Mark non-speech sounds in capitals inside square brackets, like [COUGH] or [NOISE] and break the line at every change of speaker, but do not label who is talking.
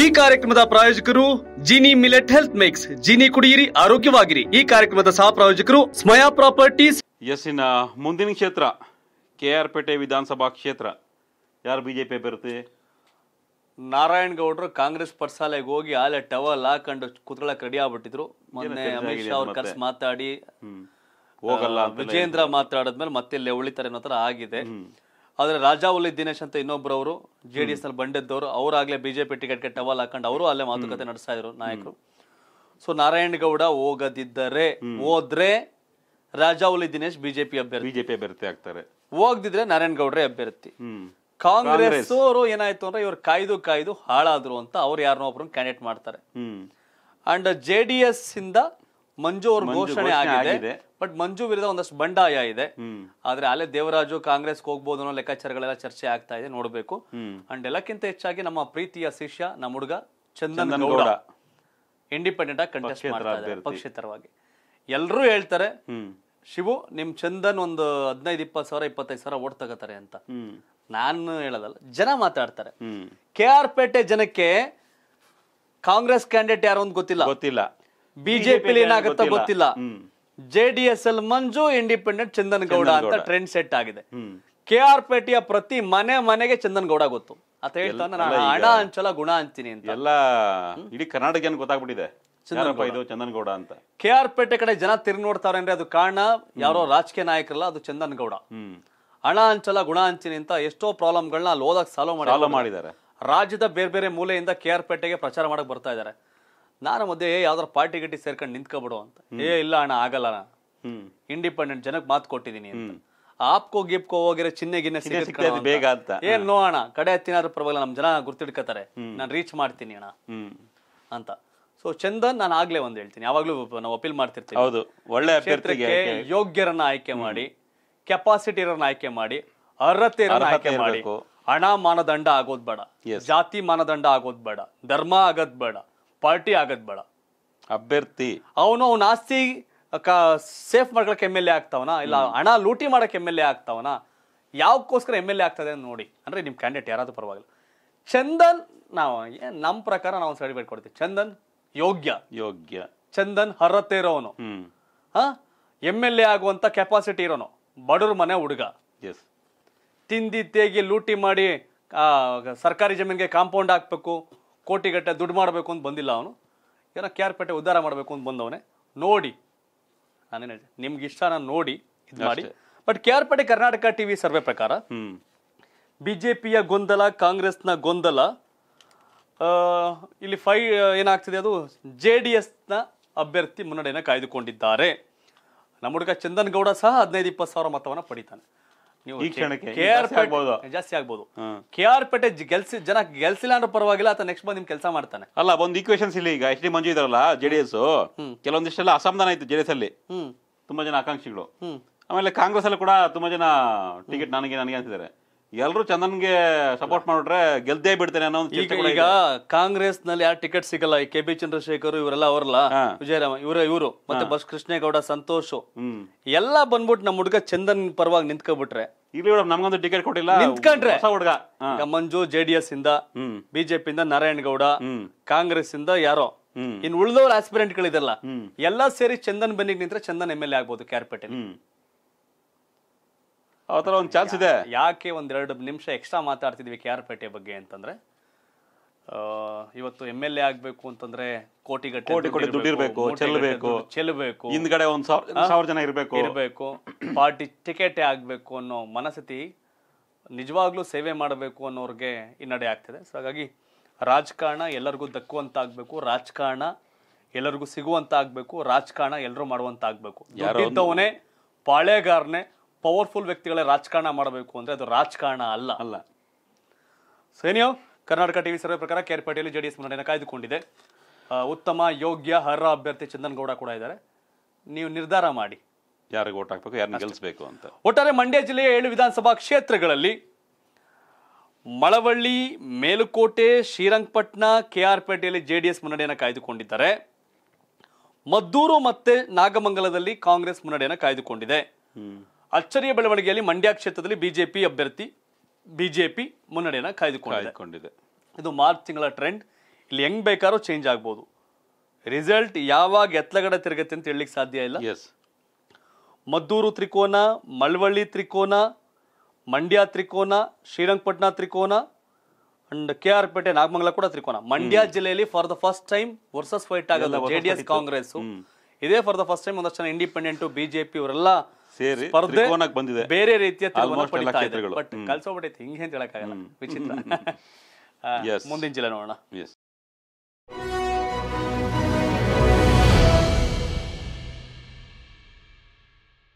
ಈ ಕಾರ್ಯಕ್ರಮದ ಪ್ರಾಯೋಜಕರು Jini millet health mix Jini ಕುಡಿಯಿರಿ ಆರೋಗ್ಯವಾಗಿರಿ ಈ ಕಾರ್ಯಕ್ರಮದ ಸಹ ಪ್ರಾಯೋಜಕರು
ಸ್ಮಯಾ ಪ್ರಾಪರ್ಟೀಸ್ ಎಸ್ಸಿನ ಮುಂದಿನ ಕ್ಷೇತ್ರ ಕೆ ಆರ್ ಪೇಟೆ ವಿಧಾನಸಭಾ ಕ್ಷೇತ್ರ ಯಾರು ಬಿಜೆಪಿ ಬರುತ್ತೆ ನಾರಾಯಣ್ ಗೌಡ್ರು
ಕಾಂಗ್ರೆಸ್ ಪರ್ಸಾಲೆಗೆ ಹೋಗಿ ಆಲೆ ಟವಲ್ ಹಾಕೊಂಡು ಕುತ್ಕೊಳ್ಳಕ್ ರೆಡಿ ಆಗ್ಬಿಟ್ಟಿದ್ರು ಮೊನ್ನೆ ಅಮಿತ್ ಶಾ ಅವ್ರ ಕರ್ಸ್ ಮಾತಾಡಿ ಹೋಗಲ್ಲ ವಿಜೇಂದ್ರ ಮಾತಾಡಿದ್ಮೇಲೆ ಮತ್ತೆ ಇಲ್ಲೇ ಉಳಿತಾರೆ ಅನ್ನೋ ತರ ಆಗಿದೆ ಆದರೆ ರಾಜಾವಲ್ಲಿ ದಿನೇಶ್ ಅಂತ ಇನ್ನೊಬ್ಬರವರು ಜೆ ಡಿ ನಲ್ಲಿ ಬಂಡೆದ್ದವರು ಅವರಾಗಲೇ ಬಿಜೆಪಿ ಟಿಕೆಟ್ಗೆ ಟವಲ್ ಹಾಕೊಂಡು ಅವರು ಅಲ್ಲೇ ಮಾತುಕತೆ ನಡೆಸ್ತಾ ಇದ್ರು ನಾಯಕರು ಸೊ ಗೌಡ ಹೋಗದಿದ್ದರೆ ಹೋದ್ರೆ ರಾಜಾವಲಿ ದಿನೇಶ್ ಬಿಜೆಪಿ ಅಭ್ಯರ್ಥಿ ಬಿಜೆಪಿ ಅಭ್ಯರ್ಥಿ ಆಗ್ತಾರೆ ಹೋಗದಿದ್ರೆ ಗೌಡ್ರೆ ಅಭ್ಯರ್ಥಿ ಕಾಂಗ್ರೆಸ್ ಅವರು ಏನಾಯ್ತು ಅಂದ್ರೆ ಇವರು ಕಾಯ್ದು ಕಾಯ್ದು ಹಾಳಾದ್ರು ಅಂತ ಅವ್ರು ಯಾರನ್ನೋ ಒಬ್ರು ಕ್ಯಾಂಡಿಡೇಟ್ ಮಾಡ್ತಾರೆ ಅಂಡ್ ಜೆ ಡಿ ಎಸ್ ಇಂದ ಮಂಜು ಅವ್ರ ಘೋಷಣೆ ಆಗಿದೆ ಬಟ್ ಮಂಜು ವಿರುದ್ಧ ಒಂದಷ್ಟು ಬಂಡಾಯ ಇದೆ ಆದ್ರೆ ಅಲ್ಲೇ ದೇವರಾಜು ಕಾಂಗ್ರೆಸ್ ಹೋಗ್ಬೋದು ಅನ್ನೋ ಲೆಕ್ಕಾಚಾರಗಳೆಲ್ಲ ಚರ್ಚೆ ಆಗ್ತಾ ಇದೆ ನೋಡ್ಬೇಕು ಅಂಡ್ ಎಲ್ಲಕ್ಕಿಂತ ಹೆಚ್ಚಾಗಿ ನಮ್ಮ ಪ್ರೀತಿಯ ಶಿಷ್ಯ ನಮ್ಮ ಹುಡುಗ ಚಂದನ್ ಗೌಡ ಇಂಡಿಪೆಂಡೆಂಟ್ ಆಗಿ ಕಂಟೆಸ್ಟ್ ಮಾಡ್ತಾರೆ ಪಕ್ಷೇತರವಾಗಿ ಎಲ್ಲರೂ ಹೇಳ್ತಾರೆ ಶಿವು ನಿಮ್ ಚಂದನ್ ಒಂದು ಹದಿನೈದು ಇಪ್ಪತ್ ಸಾವಿರ ಇಪ್ಪತ್ತೈದು ಸಾವಿರ ಓಟ್ ತಗೋತಾರೆ ಅಂತ ನಾನು ಹೇಳೋದಲ್ಲ ಜನ ಮಾತಾಡ್ತಾರೆ ಕೆ ಆರ್ ಪೇಟೆ ಜನಕ್ಕೆ ಕಾಂಗ್ರೆಸ್ ಕ್ಯಾಂಡಿಡೇಟ್ ಯಾರು ಅಂತ ಗೊತ್ತಿಲ್ಲ ಗೊತ್ತಿಲ್ಲ ಬಿಜೆಪಿ ಏನಾಗುತ್ತೋ ಗೊತ್ತಿಲ್ಲ JDS L Manju independent Chandan Gowda ಅಂತ ಟ್ರೆಂಡ್ ಸೆಟ್ ಆಗಿದೆ ಕೆ ಆರ್ ಪೇಟೆಯ ಪ್ರತಿ ಮನೆ ಮನೆಗೆ ಚಂದನ್ ಗೌಡ ಗೊತ್ತು
ಅಂತ ಹೇಳ್ತಾನೆ ಹಣ ಹಂಚಲ ಗುಣ ಅಂತೀನಿ ಅಂತ ಎಲ್ಲ ಇಡೀ ಕರ್ನಾಟಕ ಏನ್ ಗೊತ್ತಾಗ್ಬಿಟ್ಟಿದೆ ಚಂದನ್ ಗೌಡ ಅಂತ
ಕೆ ಆರ್ ಪೇಟೆ ಕಡೆ ಜನ ತಿರ್ ನೋಡ್ತಾರೆ ಅಂದ್ರೆ ಅದು ಕಾರಣ ಯಾರೋ ರಾಜಕೀಯ ನಾಯಕರಲ್ಲ ಅದು ಚಂದನ್ ಗೌಡ ಹಣ ಹಂಚಲ ಗುಣ ಹಂಚಿನಿ ಅಂತ ಎಷ್ಟೋ ಪ್ರಾಬ್ಲಮ್ಗಳನ್ನ ಅಲ್ಲಿ ಹೋದಾಗ ಸಾಲ್ವ್ ಮಾಡಿದ್ದಾರೆ ರಾಜ್ಯದ ಬೇರೆ ಬೇರೆ ಮೂಲೆಯಿಂದ ಕೆ ಆರ್ ಪೇಟೆಗೆ ಪ್ರಚಾರ ಮಾಡಕ್ ಬರ್ತಾ ಇದ್ದಾರೆ ನಾನು ಮಧ್ಯೆ ಯಾವ್ದಾರ ಪಾರ್ಟಿ ಗಟ್ಟಿ ಸೇರ್ಕೊಂಡು ನಿಂತ್ಕೊಬಿಡು ಅಂತ ಏ ಇಲ್ಲ ಅಣ್ಣ ಆಗಲ್ಲ ಇಂಡಿಪೆಂಡೆಂಟ್ ಜನಕ್ಕೆ ಮಾತು ಕೊಟ್ಟಿದ್ದೀನಿ ಆಪ್ಕೋ ಗಿಪ್ಕೋ ಹೋಗಿರೋ ಚಿನ್ನ ಗಿನ್ನೆ ಬೇಗ ಅಂತ ಏನ್ ನೋ ಅಣ್ಣ ಕಡೆ ಹತ್ತಿನಾದ್ರು ಪರವಾಗಿಲ್ಲ ನಮ್ ಜನ ಗುರ್ತಿಡ್ಕತಾರೆ ನಾನು ರೀಚ್ ಮಾಡ್ತೀನಿ ಅಣ್ಣ ಅಂತ ಸೊ ಚಂದನ್ ನಾನು ಆಗ್ಲೇ ಒಂದ್ ಹೇಳ್ತೀನಿ ಯಾವಾಗ್ಲೂ ನಾವು ಅಪೀಲ್ ಮಾಡ್ತಿರ್ತೀವಿ ಹೌದು
ಒಳ್ಳೆ ಕ್ಷೇತ್ರಕ್ಕೆ
ಯೋಗ್ಯರನ್ನ ಆಯ್ಕೆ ಮಾಡಿ ಕೆಪಾಸಿಟಿ ಇರೋರನ್ನ ಆಯ್ಕೆ ಮಾಡಿ ಅರ್ಹತೆ ಇರೋರನ್ನ ಆಯ್ಕೆ ಮಾಡಿ ಹಣ ಮಾನದಂಡ ಆಗೋದ್ ಬೇಡ ಜಾತಿ ಮಾನದಂಡ ಆಗೋದ್ ಬೇಡ ಧರ್ಮ ಆಗೋದ್ ಬೇಡ ಪಾರ್ಟಿ ಆಗದ್ ಬೇಡ ಅಭ್ಯರ್ಥಿ ಅವನು ಅವನ ಆಸ್ತಿ ಸೇಫ್ ಮಾಡ್ಕೊಳಕ್ಕೆ ಎಮ್ ಎಲ್ ಎ ಆಗ್ತಾವನ ಇಲ್ಲ ಹಣ ಲೂಟಿ ಮಾಡಕ್ಕೆ ಎಮ್ ಎಲ್ ಎ ಆಗ್ತಾವನ ಯಾವಕ್ಕೋಸ್ಕರ ಎಮ್ ಎಲ್ ಎ ಆಗ್ತದೆ ಅಂತ ನೋಡಿ ಅಂದ್ರೆ ನಿಮ್ಮ ಕ್ಯಾಂಡಿಡೇಟ್ ಯಾರಾದರೂ ಪರವಾಗಿಲ್ಲ ಚಂದನ್ ನಾವು ನಮ್ಮ ಪ್ರಕಾರ ನಾವು ಸೈಡ್ ಸರ್ಟಿಫಿಕೇಟ್ ಕೊಡ್ತೀವಿ ಚಂದನ್ ಯೋಗ್ಯ ಯೋಗ್ಯ ಚಂದನ್ ಹರತೆ ಇರೋನು ಹಾ ಎಮ್ ಎಲ್ ಎ ಆಗುವಂಥ ಕೆಪಾಸಿಟಿ ಇರೋನು ಬಡವ್ರ ಮನೆ ಹುಡುಗ ಎಸ್ ತಿಂದಿ ತೇಗಿ ಲೂಟಿ ಮಾಡಿ ಸರ್ಕಾರಿ ಜಮೀನಿಗೆ ಕಾಂಪೌಂಡ್ ಹಾಕ್ಬೇಕು ಕೋಟಿಗಟ್ಟೆ ದುಡ್ಡು ಮಾಡಬೇಕು ಅಂತ ಬಂದಿಲ್ಲ ಅವನು ಏನೋ ಪೇಟೆ ಉದ್ಧಾರ ಮಾಡಬೇಕು ಅಂತ ಬಂದವನೇ ನೋಡಿ ನಾನೇನು ನಿಮ್ಗೆ ಇಷ್ಟನ ನೋಡಿ ಇದು ಮಾಡಿ ಬಟ್ ಪೇಟೆ ಕರ್ನಾಟಕ ಟಿ ವಿ ಸರ್ವೆ ಪ್ರಕಾರ ಬಿಜೆಪಿಯ ಗೊಂದಲ ಕಾಂಗ್ರೆಸ್ನ ಗೊಂದಲ ಇಲ್ಲಿ ಫೈ ಏನಾಗ್ತಿದೆ ಅದು ಜೆ ಡಿ ಎಸ್ನ ಅಭ್ಯರ್ಥಿ ಮುನ್ನಡೆಯನ್ನು ಕಾಯ್ದುಕೊಂಡಿದ್ದಾರೆ ನಮ್ಮ ಹುಡುಗ ಚಂದನ್ ಗೌಡ ಸಹ ಹದಿನೈದು ಇಪ್ಪತ್ತು ಸಾವಿರ ಮತವನ್ನು ಪಡಿತಾನೆ ಈ ಕ್ಷಣಕ್ಕೆ ಜಾಸ್ತಿ ಆಗ್ಬೋದು ಕೆ ಆರ್ ಪೇಟೆ ಗೆಲ್ಸಿ ಜನ ಗೆಲ್ಸಿಲ್ಲ ಅಂದ್ರೆ ಪರವಾಗಿಲ್ಲ ಆತ ನೆಕ್ಸ್ಟ್ ಬಂದು ನಿಮ್ ಕೆಲಸ ಮಾಡ್ತಾನೆ
ಅಲ್ಲ ಒಂದು ಈಕ್ವೇಶನ್ಸ್ ಇಲ್ಲಿ ಈಗ ಎಚ್ ಡಿ ಮಂಜು ಇದಾರಲ್ಲ ಜೆಡಿಎಸ್ ಕೆಲವೊಂದಿಷ್ಟೆಲ್ಲ ಅಸಮಾಧಾನ ಇತ್ತು ಜೆಡಿಎಸ್ ಅಲ್ಲಿ ತುಂಬಾ ಜನ ಆಕಾಂಕ್ಷಿಗಳು ಆಮೇಲೆ ಕಾಂಗ್ರೆಸ್ ಅಲ್ಲಿ ಕೂಡ ತುಂಬಾ ಜನ ಟಿಕೆಟ್ ನನಗೆ ನನಗೆ ಅಂತಿದ್ದಾರೆ ಎಲ್ಲರೂ ಚಂದನ್ಗೆ ಸಪೋರ್ಟ್ ಮಾಡಿದ್ರೆ ಗೆಲ್ದೇ ಬಿಡ್ತೇನೆ ಅನ್ನೋ ಒಂದು ಚಿಂತೆ ಈಗ ಕಾಂಗ್ರೆಸ್
ನಲ್ಲಿ ಯಾರು ಟಿಕೆಟ್ ಸಿಗಲ್ಲ ಈ ಕೆ ಬಿ ಚಂದ್ರಶೇಖರ್ ಇವರೆಲ್ಲ ಅವರಲ್ಲ ವಿಜಯರಾಮ ಇವರ ಇವರು ಮತ್ತೆ ಬಸ್ ಕೃಷ್ಣೇಗೌಡ ಸಂತೋಷ್ ಎಲ್ಲ ಬಂದ್ಬಿಟ್ಟು ನಮ್ಮ ಹುಡುಗ ಚಂದನ್ ಪರವಾಗಿ ನಿಂತ್ಕೊಬಿಟ್ರೆ ಇಲ್ಲಿ ನಮ್ಗೊಂದು ಟಿಕೆಟ್ ಕೊಟ್ಟಿಲ್ಲ ನಿಂತ್ಕೊಂಡ್ರೆ ಹುಡುಗ ಮಂಜು ಜೆಡಿಎಸ್ ಇಂದ ಬಿಜೆಪಿ ಇಂದ ನಾರಾಯಣಗೌಡ ಕಾಂಗ್ರೆಸ್ ಇಂದ ಯಾರೋ ಇನ್ ಉಳಿದವ್ರ ಆಸ್ಪಿರೆಂಟ್ ಗಳಿದೆಲ್ಲ ಎಲ್ಲಾ ಸೇರಿ ಚಂದನ್ ಬನ್ನಿ ನಿಂತ್ರೆ ಚಂದನ್ ಎಂ ಎಲ್ ಎ ಆಗ್ಬೋದು ಕ್ಯಾರ್ಪೇಟೆ ಆ ಒಂದು ಚಾನ್ಸ್ ಇದೆ ಯಾಕೆ ಒಂದೆರಡು ನಿಮಿಷ ಎಕ್ಸ್ಟ್ರಾ ಮಾತಾಡ್ತಿದ್ವಿ ಕೆ ಆರ್ ಪೇಟೆ ಬಗ್ಗೆ ಅಂತಂದ್ರೆ ಇವತ್ತು ಎಮ್ ಎಲ್ ಎ ಆಗ್ಬೇಕು ಅಂತಂದ್ರೆ ಕೋಟಿ ಕೋಟಿ ಕೋಟಿ ದುಡ್ಡಿರ್ಬೇಕು ಚೆಲ್ಲಬೇಕು ಚೆಲ್ಲಬೇಕು ಹಿಂದ್ಗಡೆ ಒಂದು ಸಾವಿರ ಜನ ಇರಬೇಕು ಇರಬೇಕು ಪಾರ್ಟಿ ಟಿಕೆಟ್ ಆಗ್ಬೇಕು ಅನ್ನೋ ಮನಸ್ಥಿತಿ ನಿಜವಾಗ್ಲೂ ಸೇವೆ ಮಾಡಬೇಕು ಈ ಹಿನ್ನಡೆ ಆಗ್ತಿದೆ ಸೊ ಹಾಗಾಗಿ ರಾಜಕಾರಣ ಎಲ್ಲರಿಗೂ ದಕ್ಕುವಂತ ಆಗ್ಬೇಕು ರಾಜಕಾರಣ ಎಲ್ಲರಿಗೂ ಸಿಗುವಂತ ಆಗ್ಬೇಕು ರಾಜಕಾರಣ ಎಲ್ಲರೂ ಮಾಡುವಂತ ಆಗಬೇಕು ಇದ್ದವನೇ ಪಾಳೆಗಾರನೇ ಪವರ್ಫುಲ್ ವ್ಯಕ್ತಿಗಳೇ ರಾಜಕಾರಣ ಮಾಡಬೇಕು ಅಂದರೆ ಅದು ರಾಜಕಾರಣ ಅಲ್ಲ ಅಲ್ಲ ಸೇನಿಯೋ ಕರ್ನಾಟಕ ಟಿವಿ ಸರ್ವೆ ಪ್ರಕಾರ ಡಿ ಜೆಡಿಎಸ್ ಮುನ್ನಡೆಯನ್ನು ಕಾಯ್ದುಕೊಂಡಿದೆ ಉತ್ತಮ ಯೋಗ್ಯ ಅರ್ಹ ಅಭ್ಯರ್ಥಿ ಚಂದನ್ ಗೌಡ ಕೂಡ ಇದ್ದಾರೆ ನೀವು ನಿರ್ಧಾರ ಮಾಡಿ
ಯಾರಿಗೆ ಓಟ್ ಹಾಕಬೇಕು ಯಾರನ್ನ ಗೆಲ್ಲಿಸಬೇಕು ಅಂತ
ಒಟ್ಟಾರೆ ಮಂಡ್ಯ ಜಿಲ್ಲೆಯ ಏಳು ವಿಧಾನಸಭಾ ಕ್ಷೇತ್ರಗಳಲ್ಲಿ ಮಳವಳ್ಳಿ ಮೇಲುಕೋಟೆ ಶ್ರೀರಂಗಪಟ್ಟಣ ಕೆ ಆರ್ ಪೇಟೆಯಲ್ಲಿ ಜೆ ಡಿ ಎಸ್ ಮುನ್ನಡೆಯನ್ನು ಕಾಯ್ದುಕೊಂಡಿದ್ದಾರೆ ಮದ್ದೂರು ಮತ್ತೆ ನಾಗಮಂಗಲದಲ್ಲಿ ಕಾಂಗ್ರೆಸ್ ಮುನ್ನಡೆಯನ್ನು ಕಾಯ್ದುಕೊಂಡಿದೆ ಅಚ್ಚರಿಯ ಬೆಳವಣಿಗೆಯಲ್ಲಿ ಮಂಡ್ಯ ಕ್ಷೇತ್ರದಲ್ಲಿ ಬಿಜೆಪಿ ಅಭ್ಯರ್ಥಿ ಬಿಜೆಪಿ ಮುನ್ನಡೆಯನ್ನ ಕಾಯ್ದುಕೊಂಡಿದೆ ಇದು ಮಾರ್ಚ್ ತಿಂಗಳ ಟ್ರೆಂಡ್ ಇಲ್ಲಿ ಹೆಂಗ್ ಬೇಕಾದ್ರೂ ಚೇಂಜ್ ಆಗ್ಬೋದು ರಿಸಲ್ಟ್ ಯಾವಾಗ ಎತ್ತಲಗಡೆ ತಿರುಗತ್ತೆ ಅಂತ ಹೇಳಲಿಕ್ಕೆ ಸಾಧ್ಯ ಇಲ್ಲ ಎಸ್ ಮದ್ದೂರು ತ್ರಿಕೋನ ಮಳವಳ್ಳಿ ತ್ರಿಕೋನ ಮಂಡ್ಯ ತ್ರಿಕೋನ ಶ್ರೀರಂಗಪಟ್ಟಣ ತ್ರಿಕೋನ ಅಂಡ್ ಕೆ ಆರ್ ಪೇಟೆ ನಾಗಮಂಗಲ ಕೂಡ ತ್ರಿಕೋನ ಮಂಡ್ಯ ಜಿಲ್ಲೆಯಲ್ಲಿ for the first time versus fight ಆಗಲ್ಲ ಜೆಡಿಎಸ್ ಕಾಂಗ್ರೆಸ್ ಇದೇ ಫಾರ್ ದ ಫಸ್ಟ್ ಟೈಮ್ ಒಂದಷ್ಟು ಜನ ಇಂಡಿಪೆಂಡೆಂಟ್ ಬಿಜೆಪಿ ಇವರೆಲ್ಲ
ಸೇರಿ ತ್ರಿಕೋನಕ್ಕೆ ಬಂದಿದೆ ಬೇರೆ ರೀತಿಯ ತ್ರಿಕೋನ ಎಲ್ಲ ಕ್ಷೇತ್ರಗಳು ಬಟ್
ಕಲ್ಸೋಗ್ಬಿಟ್ಟೈತೆ ಹಿಂಗೆ ಅಂತ ಹೇಳಕ್ಕಾಗಲ್ಲ ವಿಚಿತ್ರ [LAUGHS] ಮುಂದಿನ ಜಿಲ್ಲೆ ನೋಡೋಣ
ಎಸ್